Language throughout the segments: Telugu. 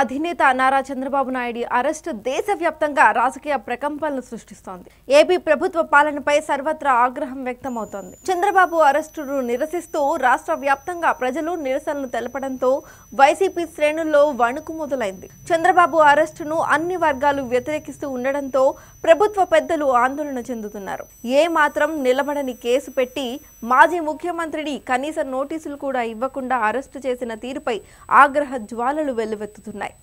అధినేత నారా చంద్రబాబు నాయుడు అరెస్టు దేశవ్యాప్తంగా రాజకీయ ప్రకంపనలు సృష్టిస్తోంది ఏపీ ప్రభుత్వ పాలనపై సర్వత్రా ఆగ్రహం వ్యక్తమవుతోంది చంద్రబాబు అరెస్టును నిరసిస్తూ రాష్ట్ర వ్యాప్తంగా ప్రజలు నిరసనలు తెలపడంతో వైసీపీ శ్రేణుల్లో వణుకు మొదలైంది చంద్రబాబు అరెస్టును అన్ని వర్గాలు వ్యతిరేకిస్తూ ఉండడంతో ప్రభుత్వ పెద్దలు ఆందోళన చెందుతున్నారు ఏ మాత్రం నిలబడని కేసు పెట్టి మాజీ ముఖ్యమంత్రిని కనీస నోటీసులు కూడా ఇవ్వకుండా అరెస్టు చేసిన తీరుపై ఆగ్రహ జ్వాలలు వెల్లువెత్తుతున్నాయి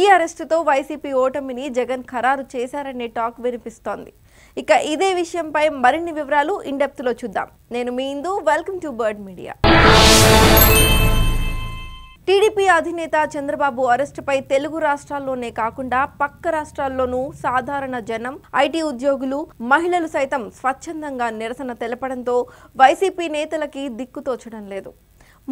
ఈ అరెస్టుతో వైసీపీ ఓటమిని జగన్ ఖరారు చేశారనే టాక్ వినిపిస్తోంది ఇక ఇదే విషయంపై మరిన్ని వివరాలు ఇండెప్త్లో లో చూద్దాం నేను మీ ఇందు welcome to bird media TDP అధినేత చంద్రబాబు అరెస్టుపై తెలుగు రాష్ట్రాల్లోనే కాకుండా పక్క రాష్ట్రాల్లోనూ సాధారణ జనం ఐటీ ఉద్యోగులు మహిళలు సైతం స్వచ్ఛందంగా నిరసన తెలపడంతో వైసీపీ నేతలకి దిక్కుతోచడం లేదు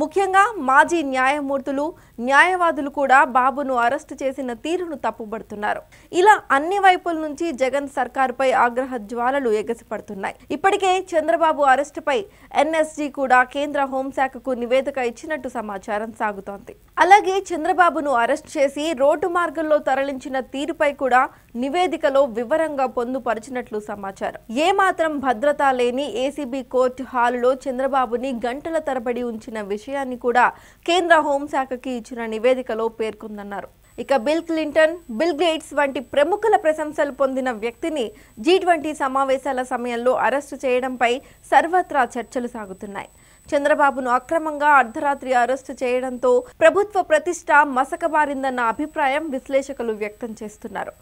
ముఖ్యంగా మాజీ న్యాయమూర్తులు న్యాయవాదులు కూడా బాబును అరెస్టు చేసిన తీరును తప్పుబడుతున్నారు ఇలా అన్ని వైపుల నుంచి జగన్ సర్కారుపై ఆగ్రహ జ్వాలలు ఎగసిపడుతున్నాయి ఇప్పటికే చంద్రబాబు అరెస్టుపై ఎన్ఎస్జి కూడా కేంద్ర హోంశాఖకు నివేదిక ఇచ్చినట్టు సమాచారం సాగుతోంది అలాగే చంద్రబాబును అరెస్ట్ చేసి రోడ్డు మార్గంలో తరలించిన తీరుపై కూడా నివేదికలో వివరంగా పొందుపరిచినట్లు సమాచారం ఏమాత్రం భద్రత లేని ఏసీబీ కోర్టు హాల్లో చంద్రబాబుని గంటల తరబడి ఉంచిన విషయాన్ని కూడా కేంద్ర హోంశాఖకి ఇచ్చిన నివేదికలో పేర్కొందన్నారు ఇక బిల్ క్లింటన్ బిల్ గేట్స్ వంటి ప్రముఖుల ప్రశంసలు పొందిన వ్యక్తిని జీ సమావేశాల సమయంలో అరెస్టు చేయడంపై సర్వత్రా చర్చలు సాగుతున్నాయి చంద్రబాబును అక్రమంగా అర్ధరాత్రి అరెస్టు చేయడంతో ప్రభుత్వ ప్రతిష్ట మసకబారిందన్న అభిప్రాయం విశ్లేషకులు వ్యక్తం చేస్తున్నారు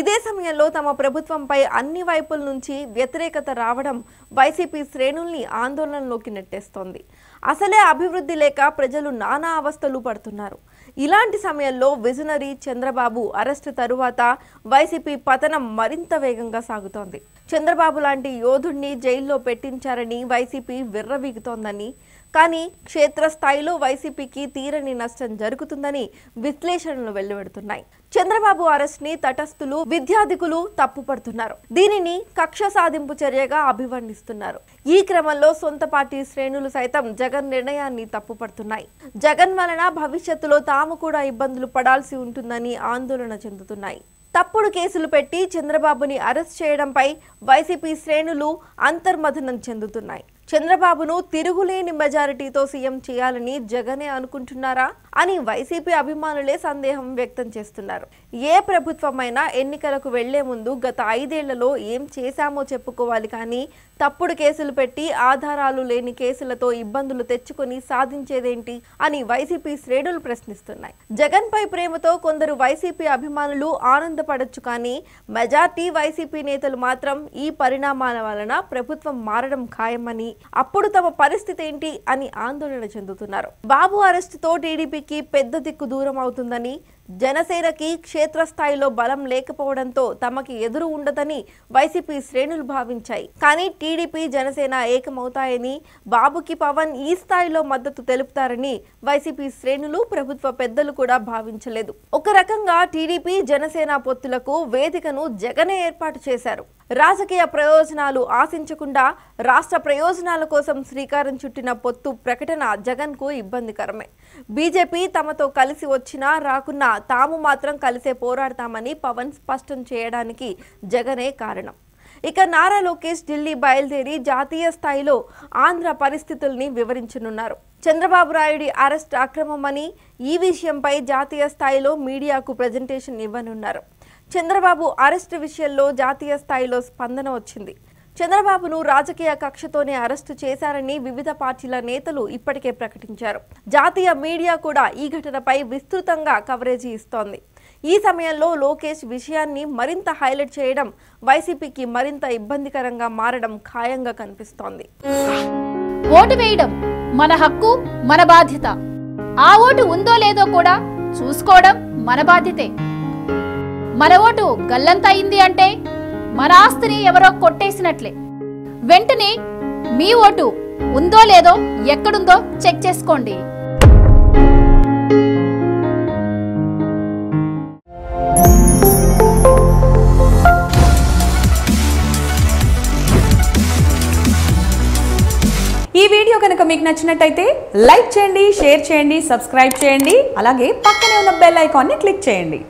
ఇదే సమయంలో తమ ప్రభుత్వంపై అన్ని వైపుల నుంచి వ్యతిరేకత రావడం వైసీపీ శ్రేణుల్ని ఆందోళనలోకి నెట్టేస్తోంది అసలే అభివృద్ధి లేక ప్రజలు నానా అవస్థలు పడుతున్నారు ఇలాంటి సమయంలో విజనరీ చంద్రబాబు అరెస్టు తరువాత వైసీపీ పతనం మరింత వేగంగా సాగుతోంది చంద్రబాబు లాంటి యోధుణ్ణి జైల్లో పెట్టించారని వైసీపీ విర్రవీగుతోందని కానీ క్షేత్రస్థాయిలో వైసీపీకి తీరని నష్టం జరుగుతుందని విశ్లేషణలు వెలువడుతున్నాయి చంద్రబాబు అరెస్ట్ ని తటస్థులు విద్యాధికులు తప్పుపడుతున్నారు దీనిని కక్ష సాధింపు చర్యగా అభివర్ణిస్తున్నారు ఈ క్రమంలో సొంత పార్టీ శ్రేణులు సైతం జగన్ నిర్ణయాన్ని తప్పుపడుతున్నాయి జగన్ వలన భవిష్యత్తులో తాము కూడా ఇబ్బందులు పడాల్సి ఉంటుందని ఆందోళన చెందుతున్నాయి తప్పుడు కేసులు పెట్టి చంద్రబాబుని అరెస్ట్ చేయడంపై వైసీపీ శ్రేణులు అంతర్మథనం చెందుతున్నాయి చంద్రబాబును తిరుగులేని మెజారిటీతో సీఎం చేయాలని జగనే అనుకుంటున్నారా అని వైసీపీ అభిమానులే సందేహం వ్యక్తం చేస్తున్నారు ఏ ప్రభుత్వమైనా ఎన్నికలకు వెళ్లే ముందు గత ఐదేళ్లలో ఏం చేశామో చెప్పుకోవాలి కానీ తప్పుడు కేసులు పెట్టి ఆధారాలు లేని కేసులతో ఇబ్బందులు తెచ్చుకొని సాధించేదేంటి అని వైసీపీ శ్రేణులు ప్రశ్నిస్తున్నాయి జగన్ పై ప్రేమతో కొందరు వైసీపీ అభిమానులు ఆనందపడచ్చు కానీ మెజార్టీ వైసీపీ నేతలు మాత్రం ఈ పరిణామాల వలన ప్రభుత్వం మారడం ఖాయమని అప్పుడు తమ పరిస్థితి ఏంటి అని ఆందోళన చెందుతున్నారు బాబు అరెస్టుతో తో టీడీపీకి పెద్ద దిక్కు దూరం అవుతుందని జనసేనకి క్షేత్రస్థాయిలో బలం లేకపోవడంతో తమకి ఎదురు ఉండదని వైసీపీ శ్రేణులు భావించాయి కానీ టీడీపీ జనసేన ఏకమవుతాయని బాబుకి పవన్ ఈ స్థాయిలో మద్దతు తెలుపుతారని వైసీపీ శ్రేణులు ప్రభుత్వ పెద్దలు కూడా భావించలేదు ఒక రకంగా టీడీపీ జనసేన పొత్తులకు వేదికను జగనే ఏర్పాటు చేశారు రాజకీయ ప్రయోజనాలు ఆశించకుండా రాష్ట్ర ప్రయోజనాల కోసం శ్రీకారం చుట్టిన పొత్తు ప్రకటన జగన్కు ఇబ్బందికరమే బీజేపీ తమతో కలిసి వచ్చినా రాకున్నా తాము మాత్రం కలిసే పోరాడతామని పవన్ స్పష్టం చేయడానికి జగనే కారణం ఇక నారా లోకేష్ ఢిల్లీ బయలుదేరి జాతీయ స్థాయిలో ఆంధ్ర పరిస్థితుల్ని వివరించనున్నారు చంద్రబాబు నాయుడి అరెస్ట్ అక్రమమని ఈ విషయంపై జాతీయ స్థాయిలో మీడియాకు ప్రజెంటేషన్ ఇవ్వనున్నారు చంద్రబాబు అరెస్టు విషయంలో జాతీయ స్థాయిలో స్పందన వచ్చింది చంద్రబాబును రాజకీయ కక్షతోనే అరెస్టు చేశారని వివిధ పార్టీల నేతలు ఇప్పటికే ప్రకటించారు జాతీయ మీడియా కూడా ఈ ఘటనపై విస్తృతంగా కవరేజీ ఇస్తోంది ఈ సమయంలో లోకేష్ విషయాన్ని మరింత హైలైట్ చేయడం వైసీపీకి మరింత ఇబ్బందికరంగా మారడం ఖాయంగా కనిపిస్తోంది ఓటు వేయడం మన హక్కు మన బాధ్యత ఆ ఓటు ఉందో లేదో కూడా చూసుకోవడం మన బాధ్యతే మన ఓటు గల్లంతయింది అంటే మన ఆస్తిని ఎవరో కొట్టేసినట్లే వెంటనే మీ ఓటు ఉందో లేదో ఎక్కడుందో చెక్ చేసుకోండి ఈ వీడియో కనుక మీకు నచ్చినట్టయితే లైక్ చేయండి షేర్ చేయండి సబ్స్క్రైబ్ చేయండి అలాగే పక్కనే ఉన్న బెల్ ఐకాన్ని క్లిక్ చేయండి